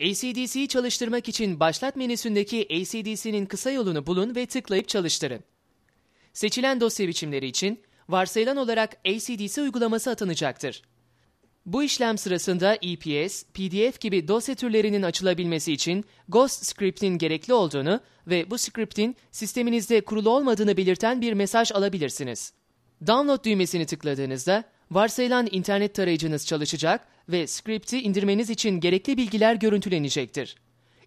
ACDC'yi çalıştırmak için başlat menüsündeki ACDC'nin kısa yolunu bulun ve tıklayıp çalıştırın. Seçilen dosya biçimleri için varsayılan olarak ACDC uygulaması atanacaktır. Bu işlem sırasında EPS, PDF gibi dosya türlerinin açılabilmesi için Ghost Script'in gerekli olduğunu ve bu script'in sisteminizde kurulu olmadığını belirten bir mesaj alabilirsiniz. Download düğmesini tıkladığınızda varsayılan internet tarayıcınız çalışacak ve skripti indirmeniz için gerekli bilgiler görüntülenecektir.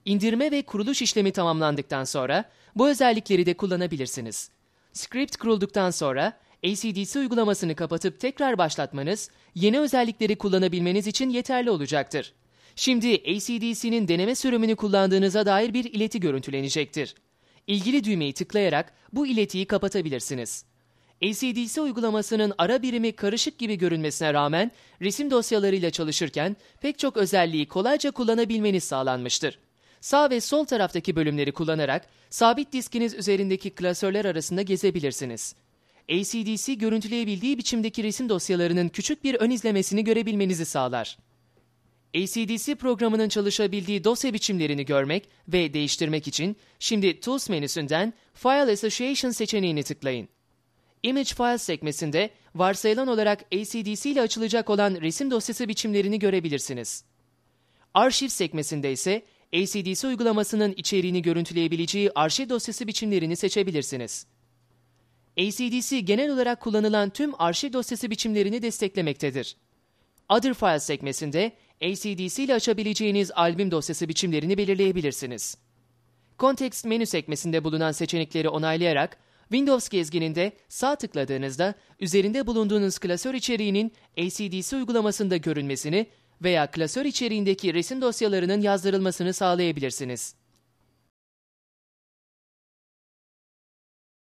İndirme ve kuruluş işlemi tamamlandıktan sonra bu özellikleri de kullanabilirsiniz. Script kurulduktan sonra ACDC uygulamasını kapatıp tekrar başlatmanız yeni özellikleri kullanabilmeniz için yeterli olacaktır. Şimdi ACDC'nin deneme sürümünü kullandığınıza dair bir ileti görüntülenecektir. İlgili düğmeyi tıklayarak bu iletiyi kapatabilirsiniz. ACDC uygulamasının ara birimi karışık gibi görünmesine rağmen resim dosyalarıyla çalışırken pek çok özelliği kolayca kullanabilmeniz sağlanmıştır. Sağ ve sol taraftaki bölümleri kullanarak sabit diskiniz üzerindeki klasörler arasında gezebilirsiniz. ACDC görüntüleyebildiği biçimdeki resim dosyalarının küçük bir ön izlemesini görebilmenizi sağlar. ACDC programının çalışabildiği dosya biçimlerini görmek ve değiştirmek için şimdi Tools menüsünden File Association seçeneğini tıklayın. Image Files sekmesinde varsayılan olarak ACDC ile açılacak olan resim dosyası biçimlerini görebilirsiniz. Arşiv sekmesinde ise ACDC uygulamasının içeriğini görüntüleyebileceği arşiv dosyası biçimlerini seçebilirsiniz. ACDC genel olarak kullanılan tüm arşiv dosyası biçimlerini desteklemektedir. Other Files sekmesinde ACDC ile açabileceğiniz albüm dosyası biçimlerini belirleyebilirsiniz. Context menü sekmesinde bulunan seçenekleri onaylayarak Windows gezgininde sağ tıkladığınızda üzerinde bulunduğunuz klasör içeriğinin ACDC uygulamasında görünmesini veya klasör içeriğindeki resim dosyalarının yazdırılmasını sağlayabilirsiniz.